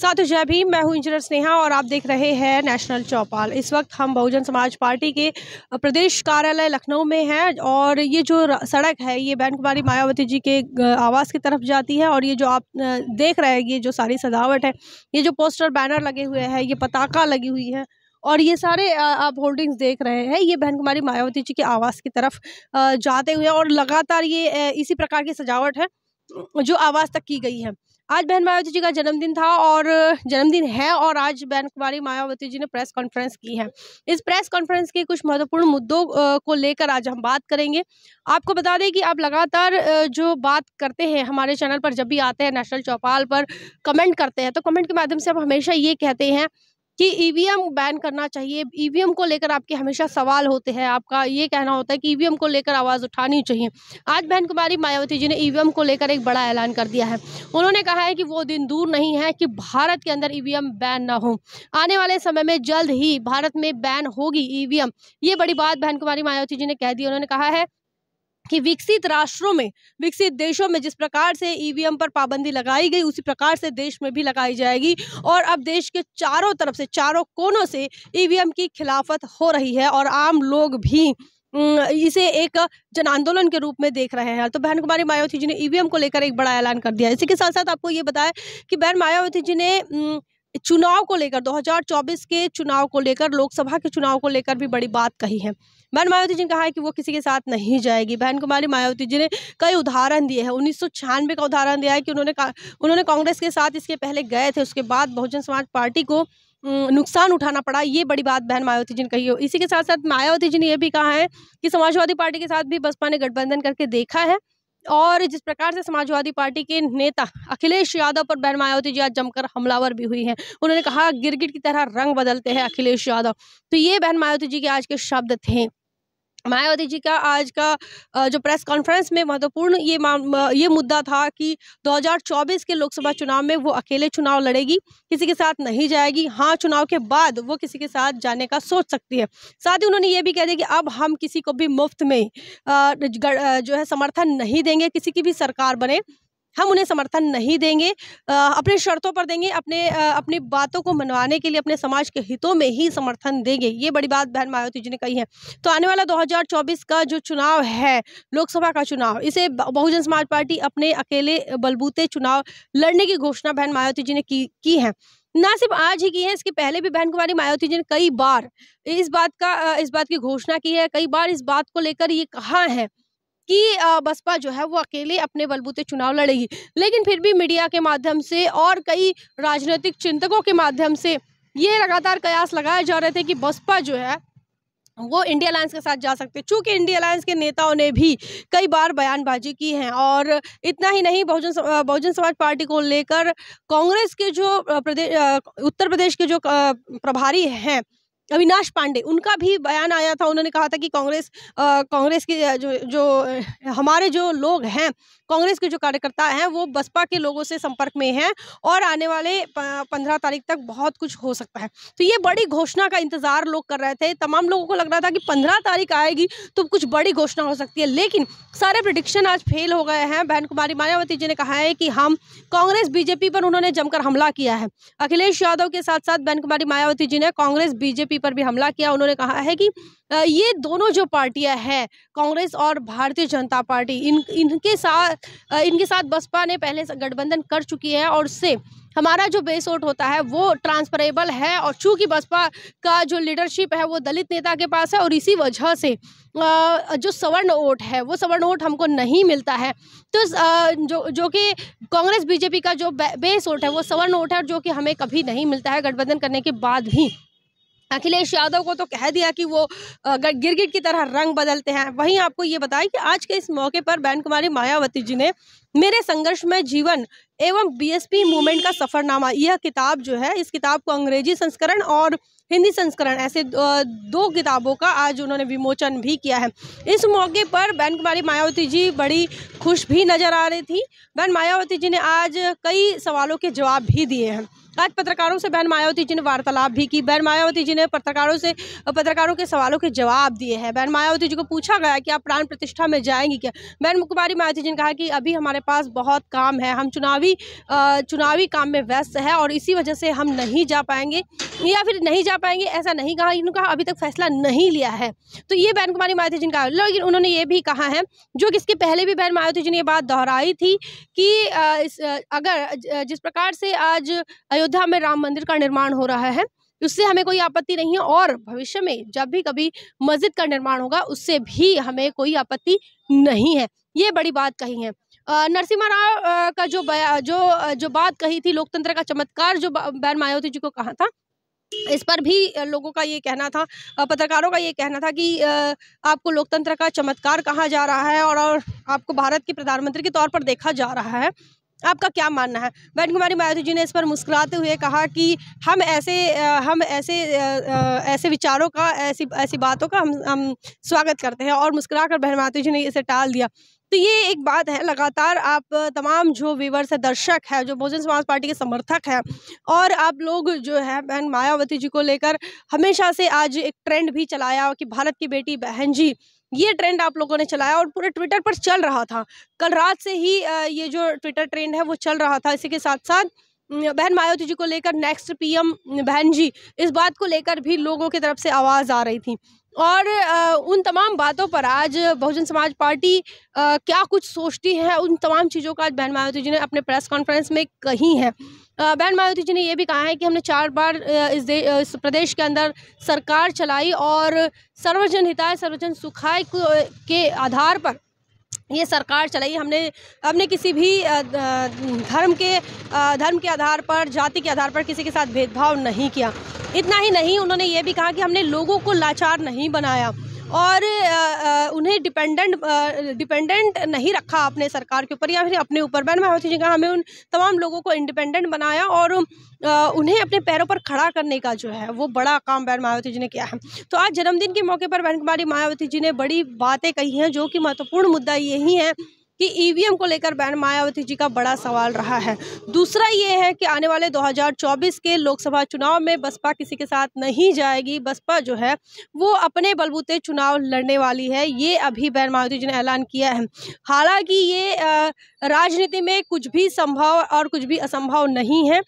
साथ जय भीम मैं हूं इंजीनियर स्नेहा और आप देख रहे हैं नेशनल चौपाल इस वक्त हम बहुजन समाज पार्टी के प्रदेश कार्यालय लखनऊ में हैं और ये जो सड़क है ये बहन कुमारी मायावती जी के आवास की तरफ जाती है और ये जो आप देख रहे हैं ये जो सारी सजावट है ये जो पोस्टर बैनर लगे हुए हैं ये पताका लगी हुई है और ये सारे आप होल्डिंग्स देख रहे हैं ये बहन कुमारी मायावती जी के आवास की तरफ जाते हुए और लगातार ये इसी प्रकार की सजावट है जो आवाज़ तक की गई है आज बहन मायावती जी का जन्मदिन था और जन्मदिन है और आज बहन कुमारी मायावती जी ने प्रेस कॉन्फ्रेंस की है इस प्रेस कॉन्फ्रेंस के कुछ महत्वपूर्ण मुद्दों को लेकर आज हम बात करेंगे आपको बता दें कि आप लगातार जो बात करते हैं हमारे चैनल पर जब भी आते हैं नेशनल चौपाल पर कमेंट करते हैं तो कमेंट के माध्यम से हम हमेशा ये कहते हैं कि ईवीएम बैन करना चाहिए ईवीएम को लेकर आपके हमेशा सवाल होते हैं आपका ये कहना होता है कि ईवीएम को लेकर आवाज़ उठानी चाहिए आज बहन कुमारी मायावती जी ने ईवीएम को लेकर एक बड़ा ऐलान कर दिया है उन्होंने कहा है कि वो दिन दूर नहीं है कि भारत के अंदर ईवीएम बैन ना हो आने वाले समय में जल्द ही भारत में बैन होगी ईवीएम ये बड़ी बात बहन कुमारी मायावती जी ने कह दी उन्होंने कहा है कि विकसित राष्ट्रों में विकसित देशों में जिस प्रकार से ईवीएम पर पाबंदी लगाई गई उसी प्रकार से देश में भी लगाई जाएगी और अब देश के चारों तरफ से चारों कोनों से ईवीएम की खिलाफत हो रही है और आम लोग भी इसे एक जन आंदोलन के रूप में देख रहे हैं तो बहन कुमारी मायावती जी ने ईवीएम को लेकर एक बड़ा ऐलान कर दिया इसी के साथ साथ आपको ये बताया कि बहन मायावती जी ने चुनाव को लेकर 2024 के चुनाव को लेकर लोकसभा के चुनाव को लेकर भी बड़ी बात कही है बहन मायावती जी ने कहा है कि वो किसी के साथ नहीं जाएगी बहन कुमारी मायावती जी ने कई उदाहरण दिए हैं उन्नीस का उदाहरण दिया है कि उन्होंने उन्होंने कांग्रेस के साथ इसके पहले गए थे उसके बाद बहुजन समाज पार्टी को नुकसान उठाना पड़ा ये बड़ी बात बहन मायावती जी ने कही हो इसी के साथ साथ मायावती जी ने यह भी कहा है कि समाजवादी पार्टी के साथ भी बसपा ने गठबंधन करके देखा है और जिस प्रकार से समाजवादी पार्टी के नेता अखिलेश यादव पर बहन मायावती जी आज जमकर हमलावर भी हुई हैं उन्होंने कहा गिरगिट की तरह रंग बदलते हैं अखिलेश यादव तो ये बहन मायावती जी के आज के शब्द थे मायावती जी का आज का जो प्रेस कॉन्फ्रेंस में महत्वपूर्ण ये ये मुद्दा था कि 2024 के लोकसभा चुनाव में वो अकेले चुनाव लड़ेगी किसी के साथ नहीं जाएगी हाँ चुनाव के बाद वो किसी के साथ जाने का सोच सकती है साथ ही उन्होंने ये भी कह दिया कि अब हम किसी को भी मुफ्त में जो है समर्थन नहीं देंगे किसी की भी सरकार बने हम उन्हें समर्थन नहीं देंगे अपने शर्तों पर देंगे अपने अपनी बातों को मनवाने के लिए अपने समाज के हितों में ही समर्थन देंगे ये बड़ी बात बहन मायावती जी ने कही है तो आने वाला 2024 का जो चुनाव है लोकसभा का चुनाव इसे बहुजन समाज पार्टी अपने अकेले बलबूते चुनाव लड़ने की घोषणा बहन मायावती जी ने की, की है ना सिर्फ आज ही की है इसके पहले भी बहन कुमारी मायावती जी ने कई बार इस बात का इस बात की घोषणा की है कई बार इस बात को लेकर ये कहा है कि बसपा जो है वो अकेले अपने बलबूते चुनाव लड़ेगी लेकिन फिर भी मीडिया के माध्यम से और कई राजनीतिक चिंतकों के माध्यम से ये लगातार कयास लगाए जा रहे थे कि बसपा जो है वो इंडिया अलायंस के साथ जा सकते चूँकि इंडिया अलायंस के नेताओं ने भी कई बार बयानबाजी की है और इतना ही नहीं बहुजन बहुजन समाज पार्टी को लेकर कांग्रेस के जो प्रदेश उत्तर प्रदेश के जो प्रभारी हैं अविनाश पांडे उनका भी बयान आया था उन्होंने कहा था कि कांग्रेस कांग्रेस के जो जो हमारे जो लोग हैं कांग्रेस के जो कार्यकर्ता हैं वो बसपा के लोगों से संपर्क में हैं और आने वाले पंद्रह तारीख तक बहुत कुछ हो सकता है तो ये बड़ी घोषणा का इंतजार लोग कर रहे थे तमाम लोगों को लग रहा था कि पंद्रह तारीख आएगी तो कुछ बड़ी घोषणा हो सकती है लेकिन सारे प्रडिक्शन आज फेल हो गए हैं बहन कुमारी मायावती जी ने कहा है कि हम कांग्रेस बीजेपी पर उन्होंने जमकर हमला किया है अखिलेश यादव के साथ साथ बहन कुमारी मायावती जी ने कांग्रेस बीजेपी पर भी हमला किया उन्होंने कहा है कि ये दोनों जो पार्टियां हैं कांग्रेस और भारतीय जनता पार्टी इन इनके साथ इनके साथ बसपा ने पहले गठबंधन कर चुकी है और उससे हमारा जो बेस वोट होता है वो ट्रांसफरेबल है और चूँकि बसपा का जो लीडरशिप है वो दलित नेता के पास है और इसी वजह से जो सवर्ण वोट है वो सवर्ण वोट हमको नहीं मिलता है तो जो जो कि कांग्रेस बीजेपी का जो बेस वोट है वो सवर्ण वोट है जो कि हमें कभी नहीं मिलता है गठबंधन करने के बाद भी अखिलेश यादव को तो कह दिया कि वो गिरगिट की तरह रंग बदलते हैं वहीं आपको ये बताएं कि आज के इस मौके पर बैन कुमारी मायावती जी ने मेरे संघर्ष में जीवन एवं बीएसपी मूवमेंट का सफरनामा यह किताब जो है इस किताब को अंग्रेजी संस्करण और हिंदी संस्करण ऐसे दो किताबों का आज उन्होंने विमोचन भी किया है इस मौके पर बैन कुमारी मायावती जी बड़ी खुश भी नज़र आ रही थी बैन मायावती जी ने आज कई सवालों के जवाब भी दिए हैं आज पत्रकारों से बहन मायावती जी ने वार्तालाप भी की बहन मायावती जी ने पत्रकारों से पत्रकारों के सवालों के जवाब दिए हैं बहन मायावती जी को पूछा गया कि आप प्राण प्रतिष्ठा में जाएंगी क्या बहन कुमारी मायावती जी ने कहा कि अभी हमारे पास बहुत काम है हम चुनावी चुनावी काम में व्यस्त है और इसी वजह से हम नहीं जा पाएंगे या फिर नहीं जा पाएंगे ऐसा नहीं कहा इन्होंने कहा अभी तक फैसला नहीं लिया है तो ये बहन कुमारी मायावती जी ने कहा लेकिन उन्होंने ये भी कहा है जो कि इसके पहले भी बहन मायावती जी ने ये बात दोहराई थी कि अगर जिस प्रकार से आज अयोध्या अयोध्या में राम मंदिर का निर्माण हो रहा है उससे हमें कोई आपत्ति नहीं है और भविष्य में जब भी कभी मस्जिद का निर्माण होगा उससे भी हमें कोई आपत्ति नहीं है ये बड़ी बात कही है नरसिम्हा राव का जो बया जो जो बात कही थी लोकतंत्र का चमत्कार जो बैन मायावती जी को कहा था इस पर भी लोगों का ये कहना था पत्रकारों का ये कहना था कि आपको लोकतंत्र का चमत्कार कहा जा रहा है और आपको भारत के प्रधानमंत्री के तौर पर देखा जा रहा है आपका क्या मानना है बैन कुमारी मायावती जी ने इस पर मुस्कुराते हुए कहा कि हम ऐसे हम ऐसे ऐसे विचारों का ऐसी ऐसी बातों का हम हम स्वागत करते हैं और मुस्कुरा कर बहन मायावती जी ने इसे टाल दिया तो ये एक बात है लगातार आप तमाम जो व्यूवर्स है दर्शक है जो बहुजन समाज पार्टी के समर्थक हैं और आप लोग जो है बहन मायावती जी को लेकर हमेशा से आज एक ट्रेंड भी चलाया कि भारत की बेटी बहन जी ये ट्रेंड आप लोगों ने चलाया और पूरे ट्विटर पर चल रहा था कल रात से ही ये जो ट्विटर ट्रेंड है वो चल रहा था इसी के साथ साथ बहन मायावती जी को लेकर नेक्स्ट पीएम बहन जी इस बात को लेकर भी लोगों की तरफ से आवाज़ आ रही थी और उन तमाम बातों पर आज बहुजन समाज पार्टी क्या कुछ सोचती है उन तमाम चीज़ों का आज बहन मायावती जी ने अपने प्रेस कॉन्फ्रेंस में कही है बहन मायावती जी ने यह भी कहा है कि हमने चार बार इस, इस प्रदेश के अंदर सरकार चलाई और सर्वजन हिताय सर्वजन सुखाय के आधार पर ये सरकार चलाई हमने हमने किसी भी धर्म के धर्म के आधार पर जाति के आधार पर किसी के साथ भेदभाव नहीं किया इतना ही नहीं उन्होंने ये भी कहा कि हमने लोगों को लाचार नहीं बनाया और उन्हें डिपेंडेंट डिपेंडेंट नहीं रखा अपने सरकार के ऊपर या फिर अपने ऊपर बैन मायावती जी का हमें उन तमाम लोगों को इंडिपेंडेंट बनाया और उन्हें अपने पैरों पर खड़ा करने का जो है वो बड़ा काम बैन मायावती जी ने किया है तो आज जन्मदिन के मौके पर बहन कुमारी मायावती जी ने बड़ी बातें कही हैं जो कि महत्वपूर्ण मुद्दा यही है कि ईवीएम को लेकर बैन मायावती जी का बड़ा सवाल रहा है दूसरा ये है कि आने वाले 2024 के लोकसभा चुनाव में बसपा किसी के साथ नहीं जाएगी बसपा जो है वो अपने बलबूते चुनाव लड़ने वाली है ये अभी बैन मायावती जी ने ऐलान किया है हालांकि ये राजनीति में कुछ भी संभव और कुछ भी असंभव नहीं है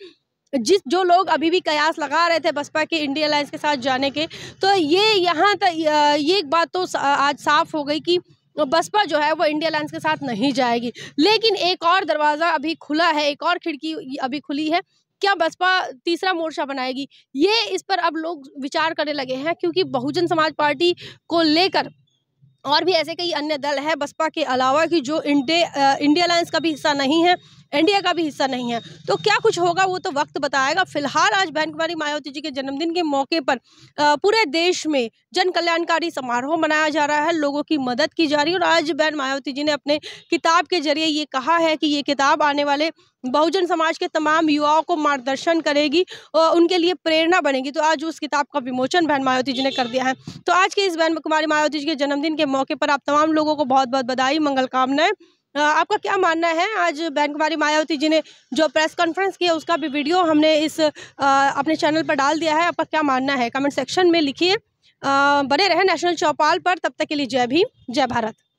जिस जो लोग अभी भी कयास लगा रहे थे बसपा के इंडिया अलायंस के साथ जाने के तो ये यहाँ तक ये एक बात तो आज साफ हो गई कि तो बसपा जो है वो इंडिया लाइन्स के साथ नहीं जाएगी लेकिन एक और दरवाज़ा अभी खुला है एक और खिड़की अभी खुली है क्या बसपा तीसरा मोर्चा बनाएगी ये इस पर अब लोग विचार करने लगे हैं क्योंकि बहुजन समाज पार्टी को लेकर और भी ऐसे कई अन्य दल है बसपा के अलावा कि जो इंडे इंडिया लाइन्स का भी हिस्सा नहीं है इंडिया का भी हिस्सा नहीं है तो क्या कुछ होगा वो तो वक्त बताएगा फिलहाल आज बहन कुमारी मायावती जी के जन्मदिन के मौके पर पूरे देश में जन कल्याणकारी समारोह मनाया जा रहा है लोगों की मदद की जा रही है और आज बहन मायावती जी ने अपने किताब के जरिए ये कहा है कि ये किताब आने वाले बहुजन समाज के तमाम युवाओं को मार्गदर्शन करेगी और उनके लिए प्रेरणा बनेगी तो आज उस किताब का विमोचन बहन मायावती जी ने कर दिया है तो आज के इस बहन कुमारी मायावती जी के जन्मदिन के मौके पर आप तमाम लोगों को बहुत बहुत बधाई मंगल कामनाएं आपका क्या मानना है आज बैंक कुमारी मायावती जी ने जो प्रेस कॉन्फ्रेंस किया उसका भी वीडियो हमने इस अपने चैनल पर डाल दिया है आपका क्या मानना है कमेंट सेक्शन में लिखिए बने रहे नेशनल चौपाल पर तब तक के लिए जय भीम जय भारत